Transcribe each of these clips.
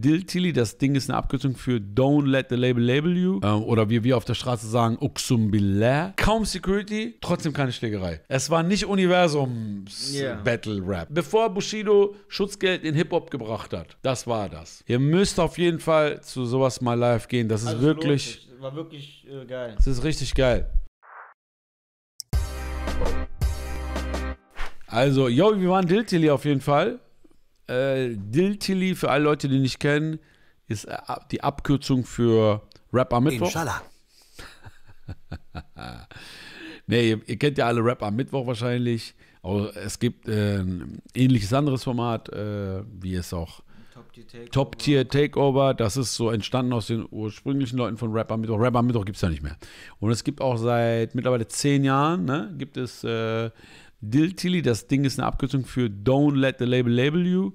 Dill das Ding ist eine Abkürzung für Don't Let the Label Label You ähm, oder wie wir auf der Straße sagen, Uxum Kaum Security, trotzdem keine Schlägerei. Es war nicht Universums-Battle-Rap. Yeah. Bevor Bushido Schutzgeld in Hip-Hop gebracht hat, das war das. Ihr müsst auf jeden Fall zu sowas mal live gehen. Das ist also wirklich. War wirklich äh, geil. Das ist richtig geil. Also, yo, wir waren Diltili auf jeden Fall. Äh, Diltili, für alle Leute, die nicht kennen, ist äh, die Abkürzung für Rap am Mittwoch. Inshallah. nee, ihr, ihr, kennt ja alle Rap am Mittwoch wahrscheinlich. Aber es gibt äh, ein ähnliches anderes Format, äh, wie es auch Top Tier Takeover. Top Das ist so entstanden aus den ursprünglichen Leuten von Rap am Mittwoch. Rap am Mittwoch gibt es ja nicht mehr. Und es gibt auch seit mittlerweile zehn Jahren, ne, gibt es. Äh, Dill das Ding ist eine Abkürzung für Don't Let the Label Label You.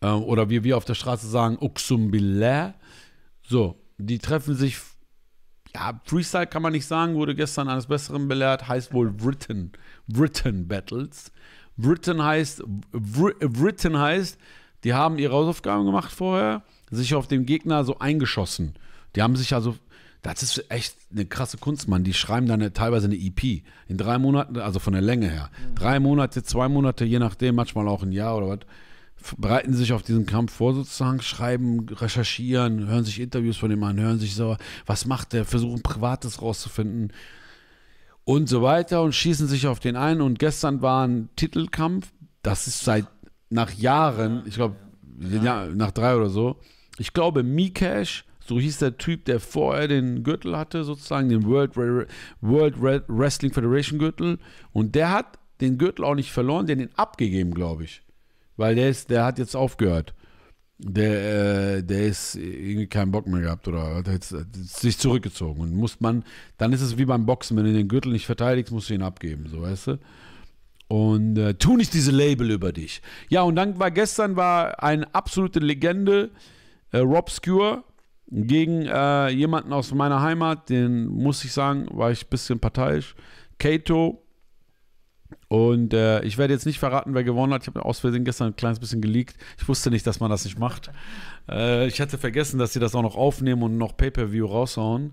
Ähm, oder wie wir auf der Straße sagen, Uxum So, die treffen sich. Ja, Freestyle kann man nicht sagen, wurde gestern eines Besseren belehrt, heißt wohl Written. Written Battles. Written heißt, Britain heißt, die haben ihre Hausaufgaben gemacht vorher, sich auf den Gegner so eingeschossen. Die haben sich also das ist echt eine krasse Kunst, Mann. Die schreiben dann eine, teilweise eine EP. In drei Monaten, also von der Länge her. Mhm. Drei Monate, zwei Monate, je nachdem, manchmal auch ein Jahr oder was bereiten sich auf diesen Kampf vor, sozusagen, schreiben, recherchieren, hören sich Interviews von dem an, hören sich so, was macht der, versuchen Privates rauszufinden und so weiter und schießen sich auf den einen. Und gestern war ein Titelkampf, das ist seit nach Jahren, ich glaube, ja. nach drei oder so. Ich glaube, Mikesh so hieß der Typ, der vorher den Gürtel hatte, sozusagen den World, Re World Re Wrestling Federation Gürtel. Und der hat den Gürtel auch nicht verloren, der hat den abgegeben, glaube ich. Weil der ist, der hat jetzt aufgehört. Der, äh, der ist irgendwie keinen Bock mehr gehabt oder hat jetzt, sich zurückgezogen. Und muss man, dann ist es wie beim Boxen, wenn du den Gürtel nicht verteidigst, musst du ihn abgeben, so weißt du. Und äh, tu nicht diese Label über dich. Ja, und dann war gestern war eine absolute Legende, äh, Rob Skewer, gegen äh, jemanden aus meiner Heimat, den muss ich sagen, war ich ein bisschen parteiisch. Kato. Und äh, ich werde jetzt nicht verraten, wer gewonnen hat. Ich habe aus Versehen gestern ein kleines bisschen geleakt. Ich wusste nicht, dass man das nicht macht. Äh, ich hatte vergessen, dass sie das auch noch aufnehmen und noch Pay-Per-View raushauen.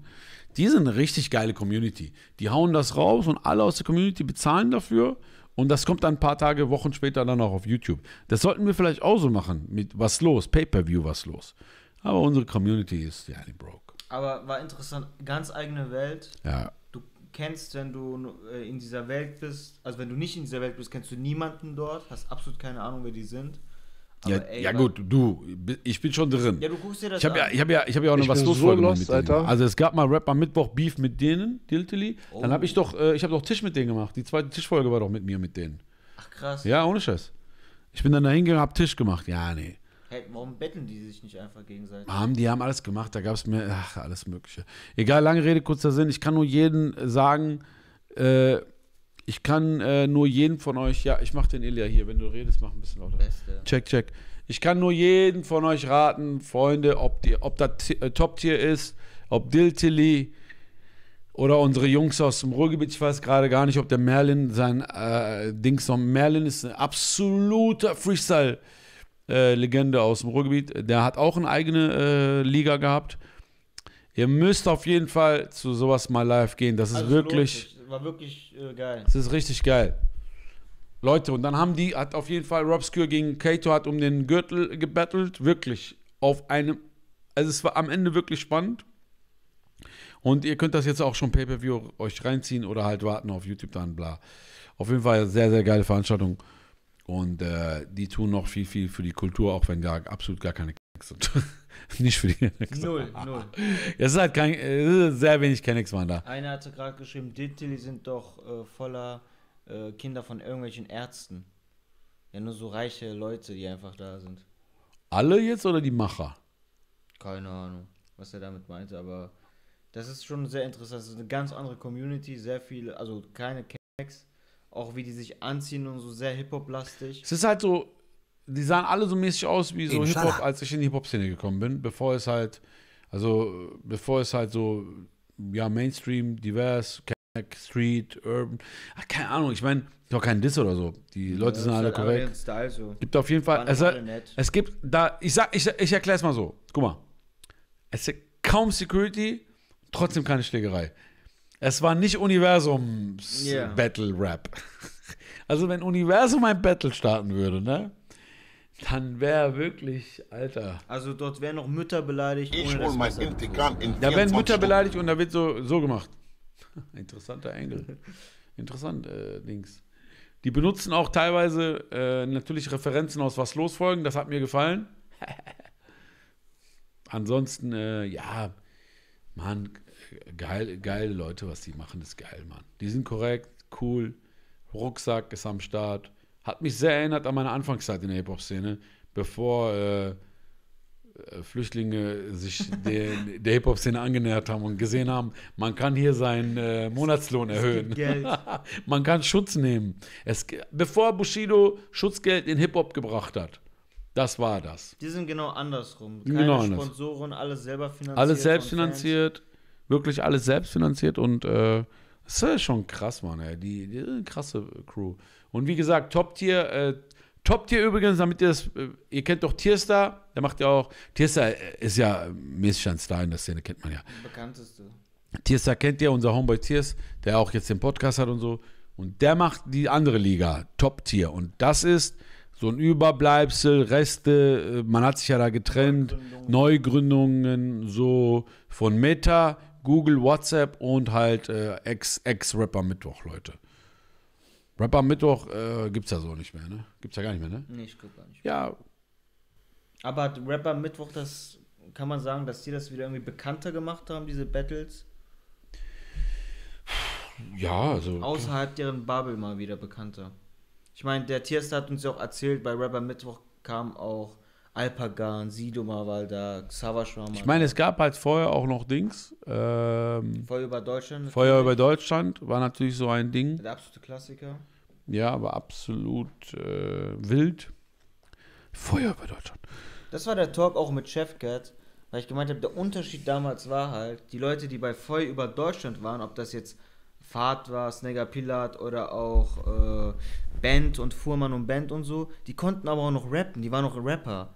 Die sind eine richtig geile Community. Die hauen das raus und alle aus der Community bezahlen dafür. Und das kommt dann ein paar Tage, Wochen später dann auch auf YouTube. Das sollten wir vielleicht auch so machen. Mit was los? Pay-Per-View, was los? Aber unsere Community ist ja nicht broke. Aber war interessant, ganz eigene Welt. Ja. Du kennst, wenn du äh, in dieser Welt bist, also wenn du nicht in dieser Welt bist, kennst du niemanden dort, hast absolut keine Ahnung, wer die sind. Aber ja, ey, ja gut, du, ich bin schon drin. Ja, du guckst dir das ich hab an. Ja, ich habe ja, hab ja auch noch ich was los so mit Alter. denen. Also es gab mal Rap am Mittwoch Beef mit denen, Diltily. Oh. Dann habe ich doch, äh, ich habe doch Tisch mit denen gemacht. Die zweite Tischfolge war doch mit mir mit denen. Ach krass. Ja, ohne Scheiß. Ich bin dann da hingegangen, hab Tisch gemacht. Ja, nee. Hey, warum betteln die sich nicht einfach gegenseitig? Haben, ah, die haben alles gemacht, da gab es mir alles Mögliche. Egal, lange Rede, kurzer Sinn. Ich kann nur jeden äh, sagen, äh, ich kann äh, nur jeden von euch, ja, ich mach den Ilja hier, wenn du redest, mach ein bisschen lauter. Beste. Check, check. Ich kann nur jeden von euch raten, Freunde, ob, ob das äh, Top-Tier ist, ob Diltilly oder unsere Jungs aus dem Ruhrgebiet. Ich weiß gerade gar nicht, ob der Merlin sein äh, Dings noch. Merlin ist ein absoluter freestyle äh, Legende aus dem Ruhrgebiet. Der hat auch eine eigene äh, Liga gehabt. Ihr müsst auf jeden Fall zu sowas mal live gehen. Das ist also wirklich. War wirklich äh, geil. Das ist richtig geil. Leute, und dann haben die, hat auf jeden Fall Rob Skür gegen Kato hat um den Gürtel gebettelt. Wirklich. Auf einem. Also es war am Ende wirklich spannend. Und ihr könnt das jetzt auch schon Pay-Per-View euch reinziehen oder halt warten auf YouTube dann, bla. Auf jeden Fall sehr, sehr geile Veranstaltung. Und äh, die tun noch viel, viel für die Kultur, auch wenn gar absolut gar keine Kennex sind. Nicht für die Kennex. Null, null. Es ist halt kein, äh, sehr wenig Kennex waren da. Einer hatte gerade geschrieben, Diltilly sind doch äh, voller äh, Kinder von irgendwelchen Ärzten. Ja, nur so reiche Leute, die einfach da sind. Alle jetzt oder die Macher? Keine Ahnung, was er damit meinte, aber das ist schon sehr interessant. Das ist eine ganz andere Community, sehr viele, also keine Kennex auch wie die sich anziehen und so sehr Hip-Hop-lastig. Es ist halt so, die sahen alle so mäßig aus wie so Hip-Hop, als ich in die Hip-Hop-Szene gekommen bin, bevor es halt, also bevor es halt so, ja, Mainstream, divers, Street, Urban, ach, keine Ahnung, ich meine, ist auch kein Diss oder so. Die Leute ja, sind alle halt korrekt. Style so. Gibt auf jeden Fall, es, es, gibt da, ich sag, ich, ich erkläre es mal so, guck mal, es ist kaum Security, trotzdem keine Schlägerei. Es war nicht Universums-Battle-Rap. Also, wenn Universum ein Battle starten würde, ne? Dann wäre wirklich, Alter. Also, dort wären noch Mütter beleidigt. Ich hole mein Intikam in Da werden Mütter beleidigt und da wird so, so gemacht. Interessanter Engel. Interessant, äh, Dings. Die benutzen auch teilweise äh, natürlich Referenzen aus Was losfolgen. Das hat mir gefallen. Ansonsten, äh, ja, Mann, geil, geile Leute, was die machen, ist geil, Mann. Die sind korrekt, cool, Rucksack ist am Start. Hat mich sehr erinnert an meine Anfangszeit in der Hip-Hop-Szene, bevor äh, äh Flüchtlinge sich der, der Hip-Hop-Szene angenähert haben und gesehen haben, man kann hier seinen äh, Monatslohn erhöhen. man kann Schutz nehmen. Es, bevor Bushido Schutzgeld in Hip-Hop gebracht hat. Das war das. Die sind genau andersrum. Genau Keine genau Sponsoren, alles selber finanziert. Alles selbst finanziert wirklich alles selbst finanziert und äh, das ist schon krass, Mann, ey. Die, die krasse Crew. Und wie gesagt, Top Tier, äh, Top Tier übrigens, damit ihr das, äh, ihr kennt doch Tierstar, der macht ja auch, Tierstar äh, ist ja mäßig ein Star in der Szene, kennt man ja. Bekannteste. Tierstar kennt ihr, unser Homeboy Tiers, der auch jetzt den Podcast hat und so. Und der macht die andere Liga, Top Tier. Und das ist so ein Überbleibsel, Reste, äh, man hat sich ja da getrennt, Neugründungen, Neugründungen so von Meta Google, WhatsApp und halt äh, Ex-Rapper Mittwoch, Leute. Rapper Mittwoch äh, es ja so nicht mehr, ne? Gibt es ja gar nicht mehr, ne? Nee, ich glaube gar nicht. Mehr. Ja. Aber hat Rapper Mittwoch das, kann man sagen, dass die das wieder irgendwie bekannter gemacht haben, diese Battles? Ja, also. Außerhalb deren Bubble mal wieder bekannter. Ich meine, der Tierster hat uns ja auch erzählt, bei Rapper Mittwoch kam auch Alpagan, Sidoma war da, Xavasch war mal Ich meine, es gab halt vorher auch noch Dings. Ähm, Feuer über Deutschland. Feuer über Deutschland war natürlich so ein Ding. Der absolute Klassiker. Ja, aber absolut äh, wild. Feuer über Deutschland. Das war der Talk auch mit Chefcat, weil ich gemeint habe, der Unterschied damals war halt, die Leute, die bei Feuer über Deutschland waren, ob das jetzt Fahrt war, Snagger Pilat oder auch äh, Band und Fuhrmann und Band und so, die konnten aber auch noch rappen, die waren noch Rapper.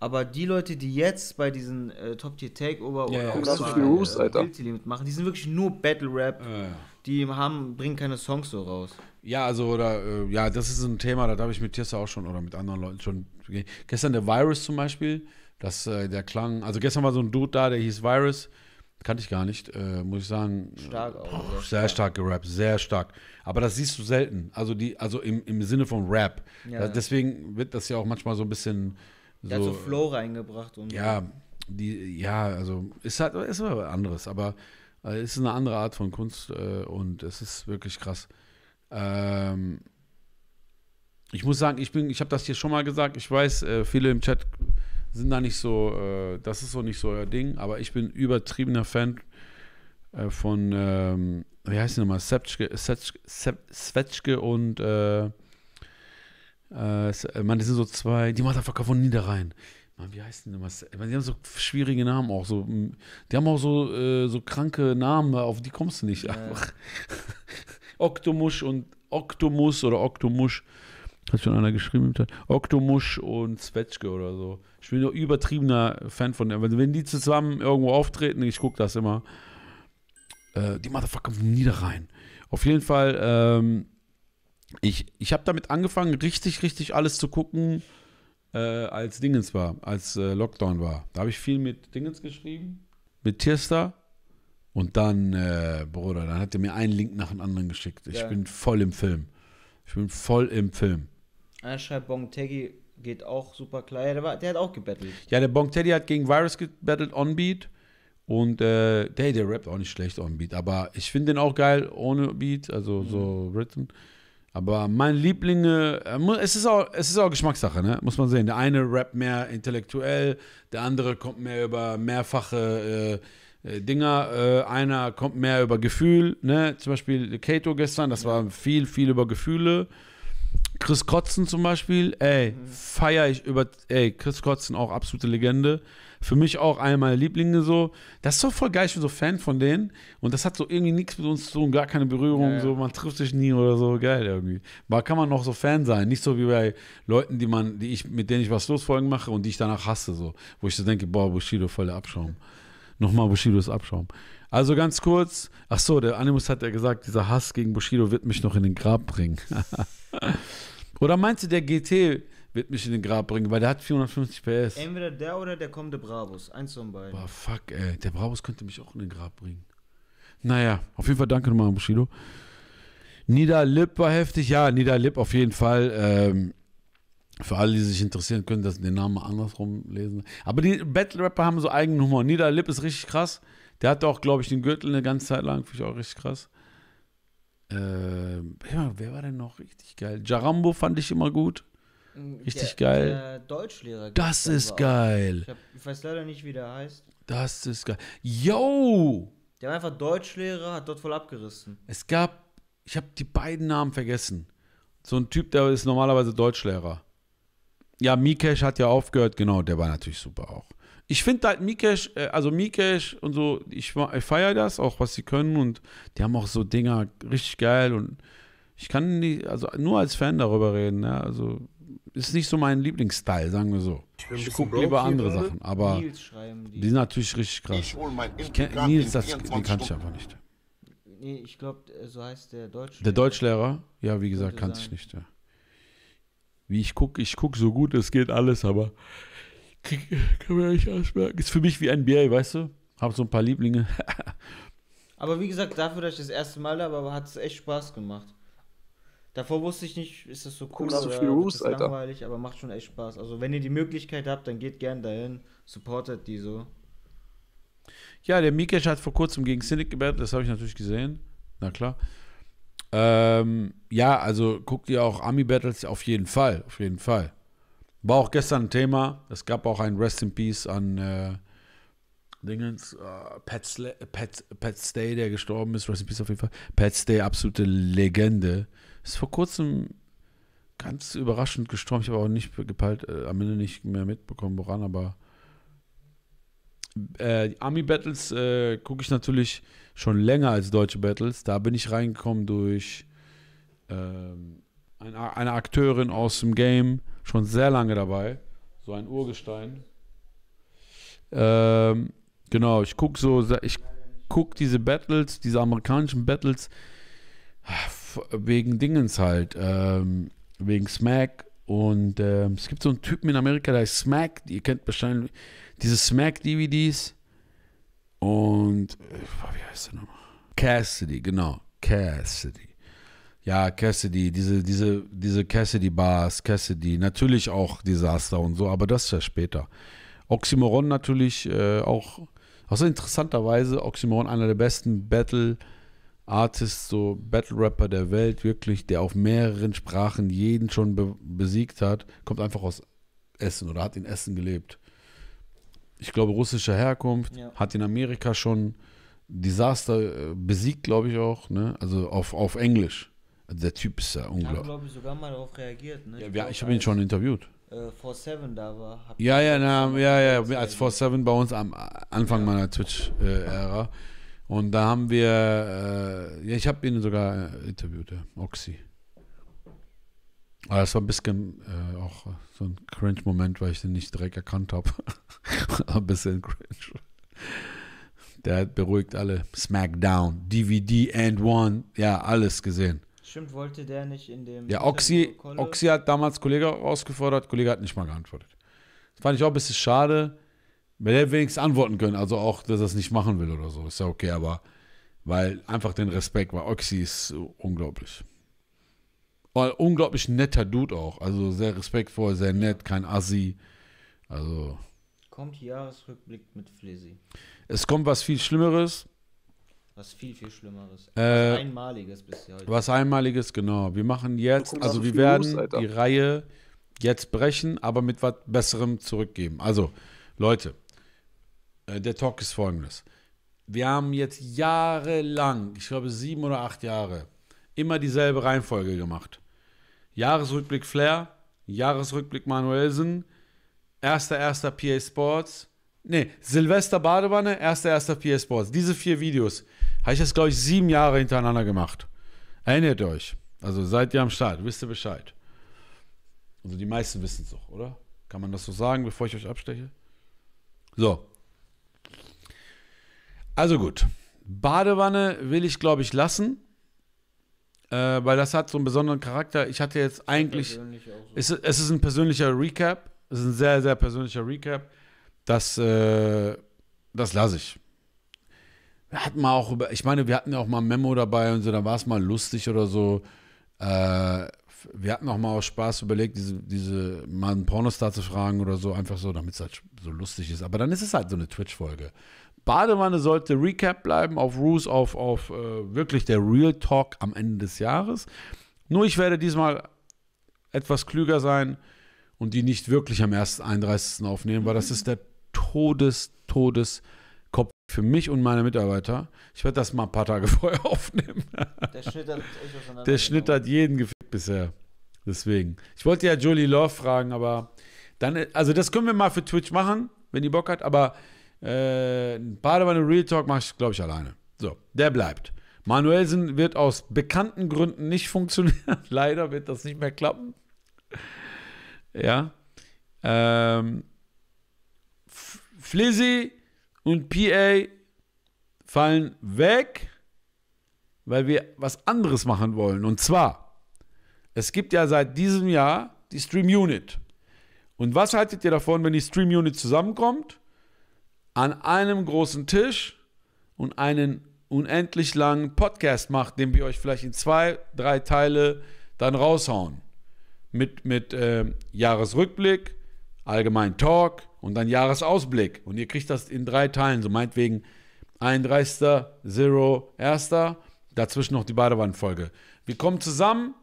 Aber die Leute, die jetzt bei diesen äh, Top Tier Takeover ja, oder ja, so viele Moves, äh, Alter. machen, die sind wirklich nur Battle Rap. Äh. Die haben, bringen keine Songs so raus. Ja, also oder äh, ja, das ist ein Thema, da habe ich mit Tiersa auch schon oder mit anderen Leuten schon. Gestern der Virus zum Beispiel, das äh, der klang. Also gestern war so ein Dude da, der hieß Virus. Kannte ich gar nicht, äh, muss ich sagen. Stark auch. Boah, sehr stark gerappt, sehr stark. Aber das siehst du selten. Also die, also im, im Sinne von Rap. Ja. Deswegen wird das ja auch manchmal so ein bisschen so, der hat so Flow reingebracht und. Ja, die, ja, also ist halt ist was anderes, aber es äh, ist eine andere Art von Kunst äh, und es ist wirklich krass. Ähm, ich muss sagen, ich bin, ich habe das hier schon mal gesagt. Ich weiß, äh, viele im Chat sind da nicht so, äh, das ist so nicht so euer Ding, aber ich bin übertriebener Fan äh, von, ähm, wie heißt die nochmal, Svetschke, Svetschke, Svetschke und äh, äh, man, das sind so zwei, die Motherfucker von Niederrhein. Mann, wie heißt denn das? Die haben so schwierige Namen auch. So, die haben auch so, äh, so kranke Namen, auf die kommst du nicht. Ja. Einfach. Oktomusch und Oktomus oder Oktomusch. Hat schon einer geschrieben Oktomusch und Zwetschke oder so. Ich bin ein übertriebener Fan von denen. Wenn die zusammen irgendwo auftreten, ich gucke das immer. Äh, die Motherfucker vom Niederrhein. Auf jeden Fall ähm, ich, ich habe damit angefangen, richtig, richtig alles zu gucken, äh, als Dingens war, als äh, Lockdown war. Da habe ich viel mit Dingens geschrieben, mit Tirster. Und dann, äh, Bruder, dann hat er mir einen Link nach dem anderen geschickt. Ich ja. bin voll im Film. Ich bin voll im Film. Er schreibt, Bong Teggy geht auch super klar. Ja, der, war, der, hat auch gebettelt. Ja, der Bong Teddy hat gegen Virus gebettelt, On-Beat. Und äh, der, der rappt auch nicht schlecht On-Beat. Aber ich finde den auch geil ohne Beat, also mhm. so written. Aber mein Lieblinge, äh, es ist, auch, es ist auch Geschmackssache, ne? muss man sehen. Der eine rappt mehr intellektuell, der andere kommt mehr über mehrfache äh, äh, Dinger, äh, einer kommt mehr über Gefühl. Ne? Zum Beispiel Kato gestern, das war viel, viel über Gefühle. Chris Kotzen zum Beispiel, ey, mhm. feier ich über, ey, Chris Kotzen auch absolute Legende. Für mich auch einer meiner Lieblinge so. Das ist so voll geil, ich bin so Fan von denen. Und das hat so irgendwie nichts mit uns zu tun, gar keine Berührung, ja, so man trifft sich nie oder so. Geil irgendwie. Aber kann man noch so Fan sein. Nicht so wie bei Leuten, die man, die ich, mit denen ich was losfolgen mache und die ich danach hasse, so. Wo ich so denke, boah, Bushido voll der Abschaum. Nochmal Bushido ist Abschaum. Also ganz kurz, ach so, der Animus hat ja gesagt, dieser Hass gegen Bushido wird mich noch in den Grab bringen. Oder meinst du, der GT wird mich in den Grab bringen, weil der hat 450 PS. Entweder der oder der kommende Brabus. Eins von beiden. Boah, fuck, ey. Der Brabus könnte mich auch in den Grab bringen. Naja, auf jeden Fall danke nochmal an Bushido. Niederlipp war heftig. Ja, Niederlipp auf jeden Fall. Ähm, für alle, die sich interessieren, können das den Namen andersrum lesen. Aber die Battle-Rapper haben so eigenen Humor. Niederlipp ist richtig krass. Der hatte auch, glaube ich, den Gürtel eine ganze Zeit lang. Finde ich auch richtig krass. Ähm, ja, wer war denn noch richtig geil? Jarambo fand ich immer gut. Richtig der, geil. Der Deutschlehrer. Das ist geil. Ich, hab, ich, weiß leider nicht, wie der heißt. Das ist geil. Yo! Der war einfach Deutschlehrer, hat dort voll abgerissen. Es gab, ich habe die beiden Namen vergessen. So ein Typ, der ist normalerweise Deutschlehrer. Ja, Mikesh hat ja aufgehört, genau, der war natürlich super auch. Ich finde halt Mikesh, äh, also Mikesh und so, ich, ich feiere das auch, was sie können und die haben auch so Dinger richtig geil und ich kann nicht, also nur als Fan darüber reden, ne? also ist nicht so mein Lieblingsstyle, sagen wir so. Ich gucke lieber andere würde. Sachen, aber die. die. sind natürlich richtig krass. Ich, ich kenn, Nils, das, den kann ich einfach nicht. Nee, ich glaube, so heißt der Deutschlehrer. Der Deutschlehrer? Ja, wie gesagt, kann ich nicht. Ja. Wie ich gucke, ich gucke so gut, es geht alles, aber krieg, kann ja nicht alles merken. Ist für mich wie NBA, weißt du? Hab so ein paar Lieblinge. aber wie gesagt, dafür, dass ich das erste Mal da war, hat es echt Spaß gemacht. Davor wusste ich nicht, ist das so cool das oder so viel Roos, Alter. langweilig, aber macht schon echt Spaß. Also wenn ihr die Möglichkeit habt, dann geht gern dahin, supportet die so. Ja, der Mikesh hat vor kurzem gegen Cynic gebettelt, das habe ich natürlich gesehen. Na klar. Ähm, ja, also guckt ihr auch Army Battles auf jeden Fall, auf jeden Fall. War auch gestern ein Thema. Es gab auch ein Rest in Peace an äh, Dingens, äh, Pat, Sle Pat, Pat Stay, der gestorben ist. Rest in Peace auf jeden Fall. Pat Stay, absolute Legende. Ist vor kurzem ganz überraschend gestorben. Ich habe auch nicht gepeilt, äh, am Ende nicht mehr mitbekommen, woran, aber äh, die Army Battles äh, gucke ich natürlich schon länger als deutsche Battles. Da bin ich reingekommen durch ähm, eine, eine Akteurin aus dem Game, schon sehr lange dabei. So ein Urgestein. Ähm, genau, ich gucke so, ich gucke diese Battles, diese amerikanischen Battles wegen Dingens halt, ähm, wegen Smack. Und ähm, es gibt so einen Typen in Amerika, der heißt Smack. Ihr kennt wahrscheinlich diese Smack-DVDs. Und, äh, wie heißt der nochmal? Cassidy, genau. Cassidy. Ja, Cassidy, diese, diese, diese Cassidy-Bars, Cassidy, natürlich auch Desaster und so, aber das ist ja später. Oxymoron natürlich äh, auch, außer also interessanterweise, Oxymoron einer der besten Battle- Artist, so Battle-Rapper der Welt, wirklich, der auf mehreren Sprachen jeden schon be besiegt hat, kommt einfach aus Essen oder hat in Essen gelebt. Ich glaube, russischer Herkunft, ja. hat in Amerika schon Desaster äh, besiegt, glaube ich auch, ne? also auf, auf Englisch. Also der Typ ist ja unglaublich. Ich glaube ich, sogar mal darauf reagiert. Ne? Ja, ich, ja, ich habe ihn schon interviewt. Äh, 7 da war. Ja, ja, na, ja, ja, als 7 bei uns am äh, Anfang meiner Twitch-Ära. Äh, und da haben wir, äh, ja, ich habe ihn sogar äh, interviewt, ja, Oxy. Aber es war ein bisschen äh, auch so ein Cringe-Moment, weil ich den nicht direkt erkannt habe. ein bisschen cringe. Der hat beruhigt alle. Smackdown, DVD and One, ja, alles gesehen. Stimmt, wollte der nicht in dem. Ja, Oxy, Oxy hat damals Kollege herausgefordert, Kollege hat nicht mal geantwortet. Das fand ich auch ein bisschen schade. Wenn er wenigstens antworten können, also auch, dass er es nicht machen will oder so, ist ja okay, aber weil einfach den Respekt, weil Oxy ist unglaublich. Ein unglaublich netter Dude auch, also sehr respektvoll, sehr nett, kein Assi. Also. Kommt Jahresrückblick mit Flizzy. Es kommt was viel Schlimmeres. Was viel, viel Schlimmeres. Äh, was Einmaliges bisher. Heute. Was Einmaliges, genau. Wir machen jetzt, also wir werden los, die Reihe jetzt brechen, aber mit was Besserem zurückgeben. Also, Leute, äh, der Talk ist folgendes. Wir haben jetzt jahrelang, ich glaube sieben oder acht Jahre, immer dieselbe Reihenfolge gemacht. Jahresrückblick Flair, Jahresrückblick Manuelsen, erster, erster PA Sports, nee, Silvester Badewanne, erster, erster PA Sports. Diese vier Videos habe ich jetzt, glaube ich, sieben Jahre hintereinander gemacht. Erinnert euch. Also seid ihr am Start, wisst ihr Bescheid. Also die meisten wissen es doch, oder? Kann man das so sagen, bevor ich euch absteche? So, also gut. Badewanne will ich, glaube ich, lassen. Äh, weil das hat so einen besonderen Charakter. Ich hatte jetzt eigentlich. So. Es, es, ist ein persönlicher Recap. Es ist ein sehr, sehr persönlicher Recap. Das, äh, das lasse ich. Wir hatten mal auch über. Ich meine, wir hatten ja auch mal ein Memo dabei und so, da war es mal lustig oder so. Äh, wir hatten auch mal aus Spaß überlegt, diese, diese mal einen Pornostar zu fragen oder so, einfach so, damit es halt so lustig ist. Aber dann ist es halt so eine Twitch-Folge. Badewanne sollte Recap bleiben auf Roos, auf, auf äh, wirklich der Real Talk am Ende des Jahres. Nur ich werde diesmal etwas klüger sein und die nicht wirklich am 1. 31. aufnehmen, weil das mhm. ist der Todes, Todes Kopf für mich und meine Mitarbeiter. Ich werde das mal ein paar Tage vorher aufnehmen. Der schnittert hat genau. jeden gefickt bisher. Deswegen. Ich wollte ja Julie Love fragen, aber dann, äh, also das können wir mal für Twitch machen, wenn die Bock hat, aber äh, Badewanne Real Talk mache ich, glaube ich, alleine. So, der bleibt. Manuelsen wird aus bekannten Gründen nicht funktionieren. Leider wird das nicht mehr klappen. Ja. Ähm, Flizzy und PA fallen weg, weil wir was anderes machen wollen. Und zwar, es gibt ja seit diesem Jahr die Stream Unit. Und was haltet ihr davon, wenn die Stream Unit zusammenkommt? an einem großen Tisch und einen unendlich langen Podcast macht, den wir euch vielleicht in zwei, drei Teile dann raushauen. Mit, mit äh, Jahresrückblick, allgemein Talk und dann Jahresausblick. Und ihr kriegt das in drei Teilen, so meinetwegen 31. Zero, 1. Dazwischen noch die Badewannenfolge. Wir kommen zusammen,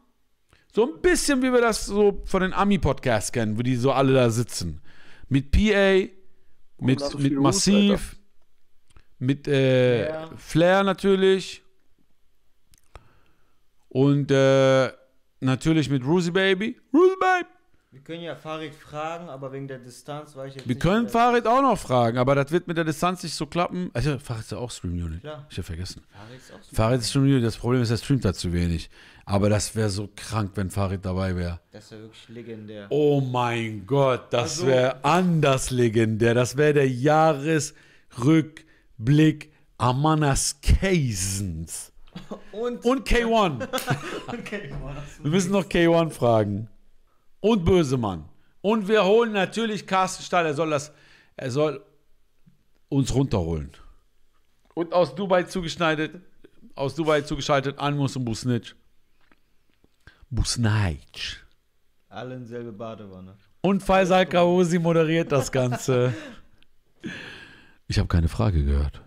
so ein bisschen wie wir das so von den Ami-Podcasts kennen, wo die so alle da sitzen. Mit PA, mit, so mit Massiv, Hust, mit äh, ja. Flair natürlich und äh, natürlich mit Rosie Baby. Rosie Baby! Wir können ja Farid fragen, aber wegen der Distanz war ich jetzt. Wir können Farid auch noch fragen, aber das wird mit der Distanz nicht so klappen. Also, Farid ist ja auch Stream Unit. Klar. Ich habe vergessen. Farid ist auch Stream, Unit. Das Problem ist, er streamt da zu wenig. Aber das wäre so krank, wenn Farid dabei wäre. Das wäre wirklich legendär. Oh mein Gott, das also, wäre anders legendär. Das wäre der Jahresrückblick Amanas Casens. Und, und K1. und K1 Wir müssen noch K1 fragen und Bösemann. Und wir holen natürlich Carsten Stahl. Er soll das, er soll uns runterholen. Und aus Dubai zugeschneidet, aus Dubai zugeschaltet, Anmus und Busnitsch. Busnitsch. Alle in selbe Badewanne. Und Faisal Kaosi moderiert das Ganze. ich habe keine Frage gehört.